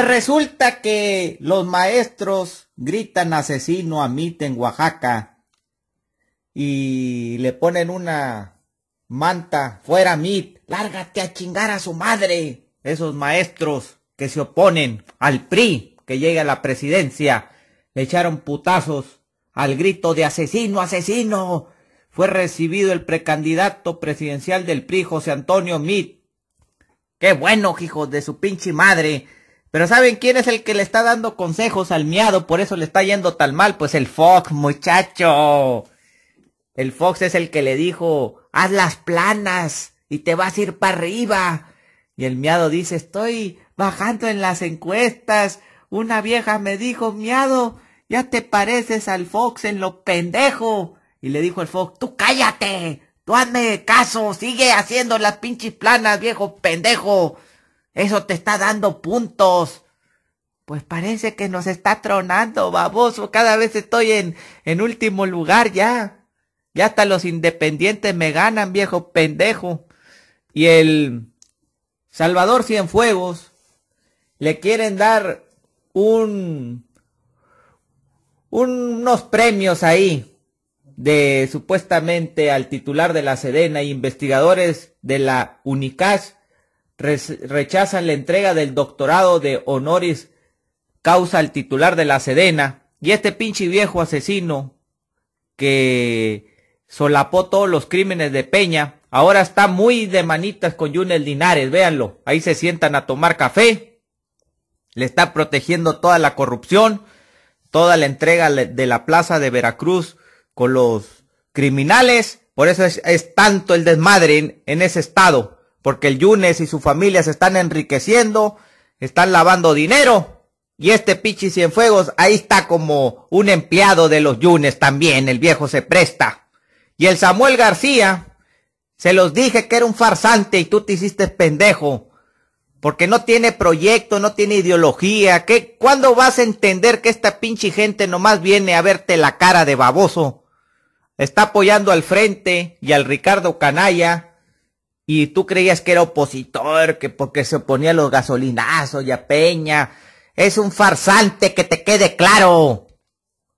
Pues resulta que los maestros gritan asesino a Mit en Oaxaca y le ponen una manta fuera Mit, lárgate a chingar a su madre. Esos maestros que se oponen al PRI que llega a la presidencia le echaron putazos al grito de asesino, asesino. Fue recibido el precandidato presidencial del PRI, José Antonio Mit. Qué bueno, hijos de su pinche madre pero ¿saben quién es el que le está dando consejos al miado? Por eso le está yendo tan mal. Pues el Fox, muchacho. El Fox es el que le dijo, haz las planas y te vas a ir para arriba. Y el miado dice, estoy bajando en las encuestas. Una vieja me dijo, miado, ya te pareces al Fox en lo pendejo. Y le dijo el Fox, tú cállate, tú hazme caso, sigue haciendo las pinches planas, viejo pendejo. Eso te está dando puntos. Pues parece que nos está tronando, baboso. Cada vez estoy en, en último lugar ya. Ya hasta los independientes me ganan, viejo pendejo. Y el Salvador Cienfuegos le quieren dar un, unos premios ahí de supuestamente al titular de la Sedena e investigadores de la UNICAS rechazan la entrega del doctorado de honoris causa al titular de la Sedena y este pinche viejo asesino que solapó todos los crímenes de Peña, ahora está muy de manitas con Yunel dinares véanlo, ahí se sientan a tomar café, le está protegiendo toda la corrupción, toda la entrega de la plaza de Veracruz con los criminales, por eso es, tanto el desmadre en ese estado porque el Yunes y su familia se están enriqueciendo, están lavando dinero. Y este Pichi Cienfuegos ahí está como un empleado de los Yunes también, el viejo se presta. Y el Samuel García, se los dije que era un farsante y tú te hiciste pendejo. Porque no tiene proyecto, no tiene ideología. ¿Qué, ¿Cuándo vas a entender que esta pinche gente nomás viene a verte la cara de baboso? Está apoyando al frente y al Ricardo Canalla y tú creías que era opositor, que porque se oponía a los gasolinazos y a Peña. Es un farsante, que te quede claro.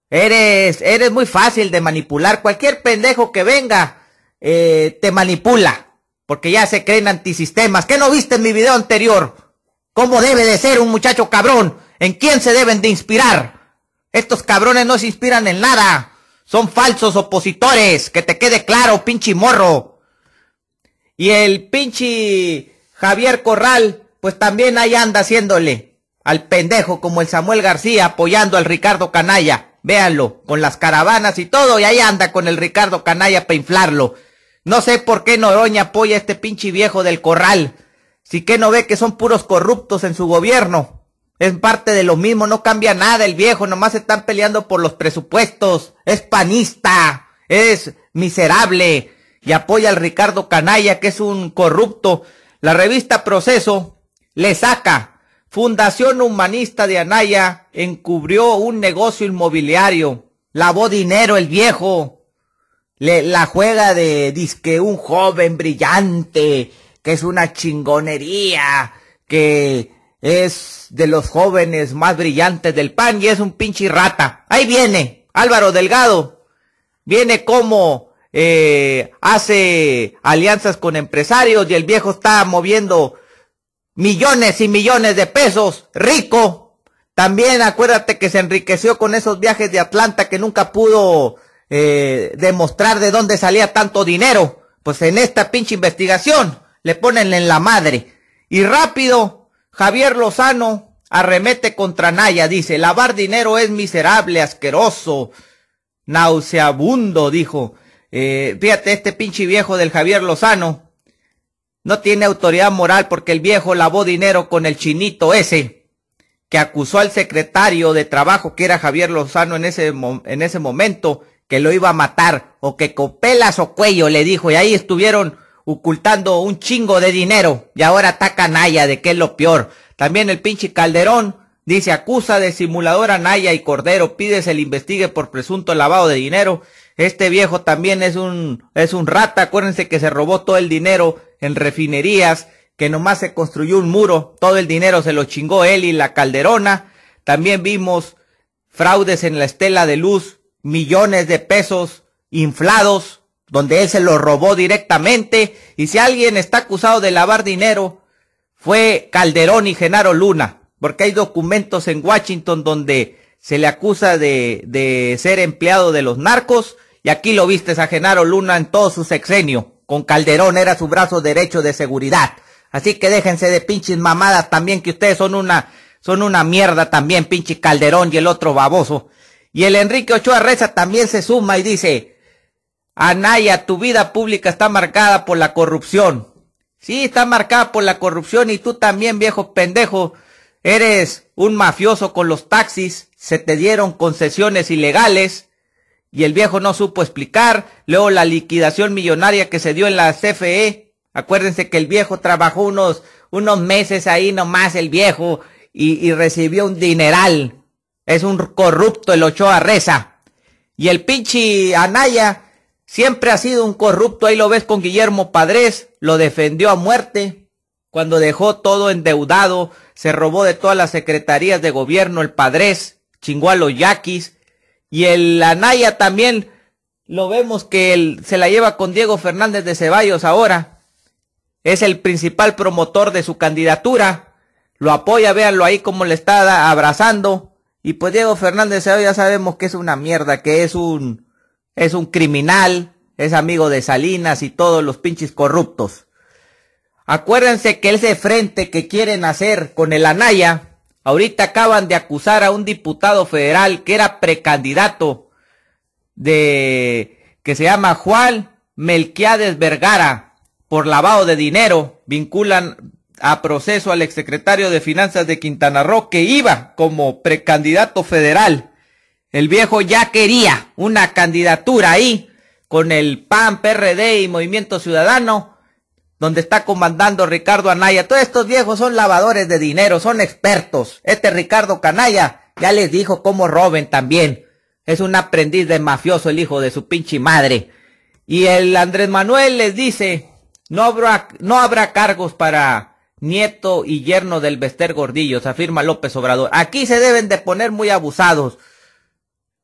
Eres, eres muy fácil de manipular. Cualquier pendejo que venga, eh, te manipula. Porque ya se creen antisistemas. ¿Qué no viste en mi video anterior? ¿Cómo debe de ser un muchacho cabrón? ¿En quién se deben de inspirar? Estos cabrones no se inspiran en nada. Son falsos opositores. Que te quede claro, pinche morro. Y el pinche Javier Corral, pues también ahí anda haciéndole al pendejo como el Samuel García apoyando al Ricardo Canalla. Véanlo, con las caravanas y todo, y ahí anda con el Ricardo Canalla para inflarlo. No sé por qué Noroña apoya a este pinche viejo del corral. Si que no ve que son puros corruptos en su gobierno. Es parte de lo mismo, no cambia nada el viejo, nomás se están peleando por los presupuestos. Es panista, es miserable y apoya al Ricardo Canalla, que es un corrupto. La revista Proceso le saca. Fundación Humanista de Anaya encubrió un negocio inmobiliario. Lavó dinero el viejo. Le, la juega de disque un joven brillante, que es una chingonería, que es de los jóvenes más brillantes del PAN y es un pinche rata. Ahí viene Álvaro Delgado. Viene como eh, hace alianzas con empresarios y el viejo está moviendo millones y millones de pesos, rico. También acuérdate que se enriqueció con esos viajes de Atlanta que nunca pudo eh, demostrar de dónde salía tanto dinero. Pues en esta pinche investigación le ponen en la madre. Y rápido, Javier Lozano arremete contra Naya, dice, lavar dinero es miserable, asqueroso, nauseabundo, dijo. Eh, fíjate, este pinche viejo del Javier Lozano no tiene autoridad moral porque el viejo lavó dinero con el chinito ese que acusó al secretario de trabajo que era Javier Lozano en ese, en ese momento que lo iba a matar o que copelas o cuello le dijo y ahí estuvieron ocultando un chingo de dinero y ahora a Naya de que es lo peor. También el pinche Calderón dice acusa de simuladora Naya y Cordero, pide se le investigue por presunto lavado de dinero este viejo también es un, es un rata. Acuérdense que se robó todo el dinero en refinerías, que nomás se construyó un muro. Todo el dinero se lo chingó él y la calderona. También vimos fraudes en la estela de luz, millones de pesos inflados, donde él se lo robó directamente. Y si alguien está acusado de lavar dinero, fue Calderón y Genaro Luna, porque hay documentos en Washington donde se le acusa de, de ser empleado de los narcos y aquí lo viste a Genaro Luna en todo su sexenio. Con Calderón era su brazo derecho de seguridad. Así que déjense de pinches mamadas también, que ustedes son una, son una mierda también, pinche Calderón y el otro baboso. Y el Enrique Ochoa Reza también se suma y dice, Anaya, tu vida pública está marcada por la corrupción. Sí, está marcada por la corrupción y tú también, viejo pendejo, eres un mafioso con los taxis, se te dieron concesiones ilegales, y el viejo no supo explicar. Luego la liquidación millonaria que se dio en la CFE. Acuérdense que el viejo trabajó unos, unos meses ahí nomás el viejo y, recibió un dineral. Es un corrupto el Ochoa Reza. Y el pinche Anaya siempre ha sido un corrupto. Ahí lo ves con Guillermo Padres. Lo defendió a muerte. Cuando dejó todo endeudado, se robó de todas las secretarías de gobierno el Padres, chingó a los yaquis, y el Anaya también lo vemos que él, se la lleva con Diego Fernández de Ceballos ahora. Es el principal promotor de su candidatura. Lo apoya, véanlo ahí como le está abrazando. Y pues Diego Fernández ya sabemos que es una mierda, que es un, es un criminal, es amigo de Salinas y todos los pinches corruptos. Acuérdense que ese frente que quieren hacer con el Anaya, Ahorita acaban de acusar a un diputado federal que era precandidato de que se llama Juan Melquiades Vergara por lavado de dinero. Vinculan a proceso al exsecretario de Finanzas de Quintana Roo que iba como precandidato federal. El viejo ya quería una candidatura ahí con el PAN, PRD y Movimiento Ciudadano donde está comandando Ricardo Anaya. Todos estos viejos son lavadores de dinero, son expertos. Este Ricardo Canaya ya les dijo cómo roben también. Es un aprendiz de mafioso el hijo de su pinche madre. Y el Andrés Manuel les dice, no habrá, no habrá cargos para nieto y yerno del Bester ...se afirma López Obrador. Aquí se deben de poner muy abusados.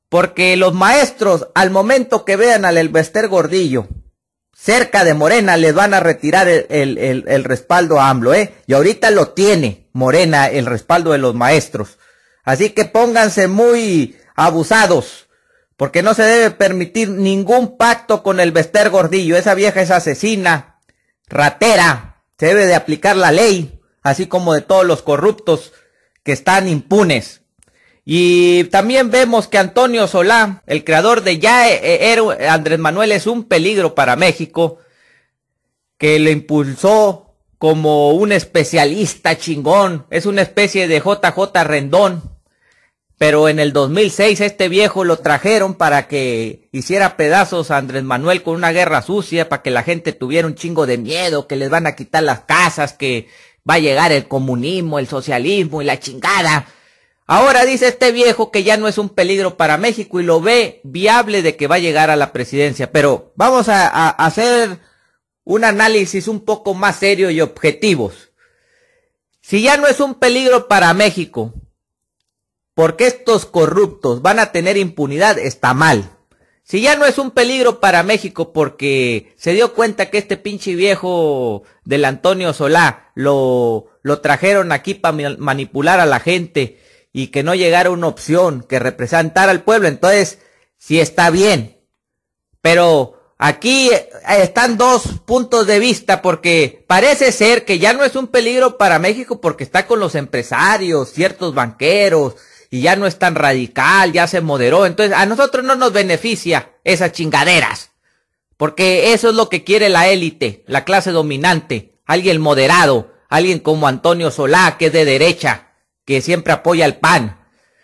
Porque los maestros, al momento que vean al bester Gordillo, cerca de Morena les van a retirar el, el, el, respaldo a AMLO, ¿eh? Y ahorita lo tiene Morena, el respaldo de los maestros. Así que pónganse muy abusados, porque no se debe permitir ningún pacto con el Bester Gordillo. Esa vieja es asesina, ratera, se debe de aplicar la ley, así como de todos los corruptos que están impunes. Y también vemos que Antonio Solá, el creador de Ya eh, eh, Andrés Manuel es un peligro para México, que le impulsó como un especialista chingón, es una especie de JJ Rendón, pero en el 2006 este viejo lo trajeron para que hiciera pedazos a Andrés Manuel con una guerra sucia, para que la gente tuviera un chingo de miedo, que les van a quitar las casas, que va a llegar el comunismo, el socialismo y la chingada. Ahora dice este viejo que ya no es un peligro para México y lo ve viable de que va a llegar a la presidencia. Pero vamos a, hacer un análisis un poco más serio y objetivos. Si ya no es un peligro para México, porque estos corruptos van a tener impunidad, está mal. Si ya no es un peligro para México porque se dio cuenta que este pinche viejo del Antonio Solá lo, lo trajeron aquí para manipular a la gente y que no llegara una opción que representara al pueblo, entonces sí está bien. Pero aquí eh, están dos puntos de vista porque parece ser que ya no es un peligro para México porque está con los empresarios, ciertos banqueros, y ya no es tan radical, ya se moderó. Entonces a nosotros no nos beneficia esas chingaderas. Porque eso es lo que quiere la élite, la clase dominante, alguien moderado, alguien como Antonio Solá, que es de derecha, que siempre apoya el PAN.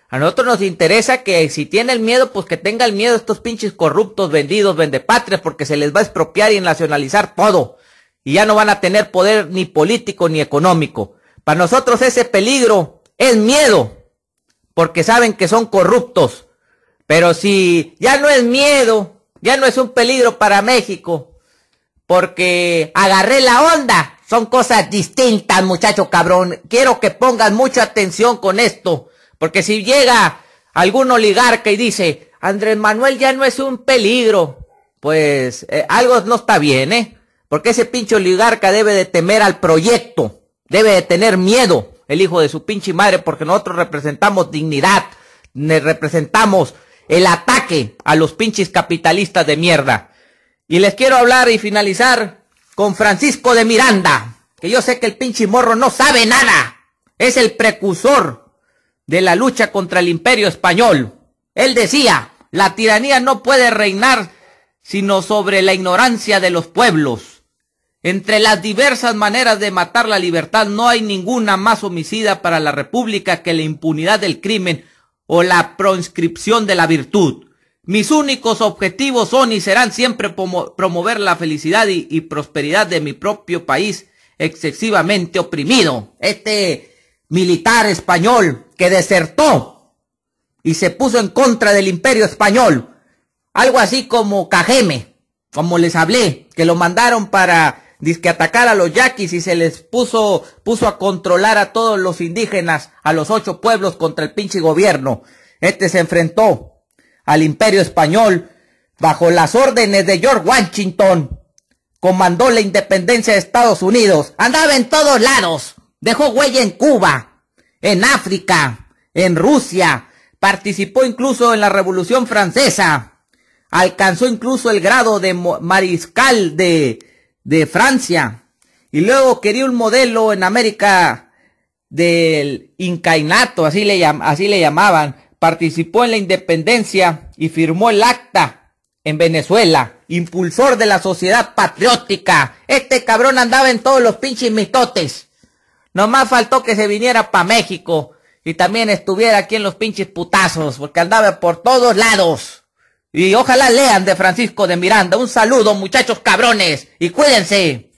A nosotros nos interesa que si tiene el miedo, pues que tenga el miedo estos pinches corruptos, vendidos, vendepatrias, porque se les va a expropiar y nacionalizar todo. Y ya no van a tener poder ni político ni económico. Para nosotros ese peligro es miedo, porque saben que son corruptos. Pero si ya no es miedo, ya no es un peligro para México, porque agarré la onda son cosas distintas, muchacho cabrón. Quiero que pongan mucha atención con esto. Porque si llega algún oligarca y dice, Andrés Manuel ya no es un peligro, pues eh, algo no está bien, ¿eh? Porque ese pinche oligarca debe de temer al proyecto, debe de tener miedo, el hijo de su pinche madre, porque nosotros representamos dignidad, representamos el ataque a los pinches capitalistas de mierda. Y les quiero hablar y finalizar con Francisco de Miranda, que yo sé que el pinche morro no sabe nada. Es el precursor de la lucha contra el imperio español. Él decía, la tiranía no puede reinar sino sobre la ignorancia de los pueblos. Entre las diversas maneras de matar la libertad no hay ninguna más homicida para la República que la impunidad del crimen o la proscripción de la virtud. Mis únicos objetivos son y serán siempre promover la felicidad y, prosperidad de mi propio país excesivamente oprimido. Este militar español que desertó y se puso en contra del imperio español. Algo así como Cajeme, como les hablé, que lo mandaron para que atacar a los yaquis y se les puso, puso a controlar a todos los indígenas, a los ocho pueblos contra el pinche gobierno. Este se enfrentó al imperio español bajo las órdenes de George Washington. Comandó la independencia de Estados Unidos. Andaba en todos lados. Dejó huella en Cuba, en África, en Rusia. Participó incluso en la Revolución Francesa. Alcanzó incluso el grado de mariscal de, de Francia. Y luego quería un modelo en América del incainato, así le, así le llamaban participó en la independencia y firmó el acta en Venezuela, impulsor de la sociedad patriótica. Este cabrón andaba en todos los pinches mitotes. Nomás faltó que se viniera para México y también estuviera aquí en los pinches putazos, porque andaba por todos lados. Y ojalá lean de Francisco de Miranda. Un saludo, muchachos cabrones, y cuídense.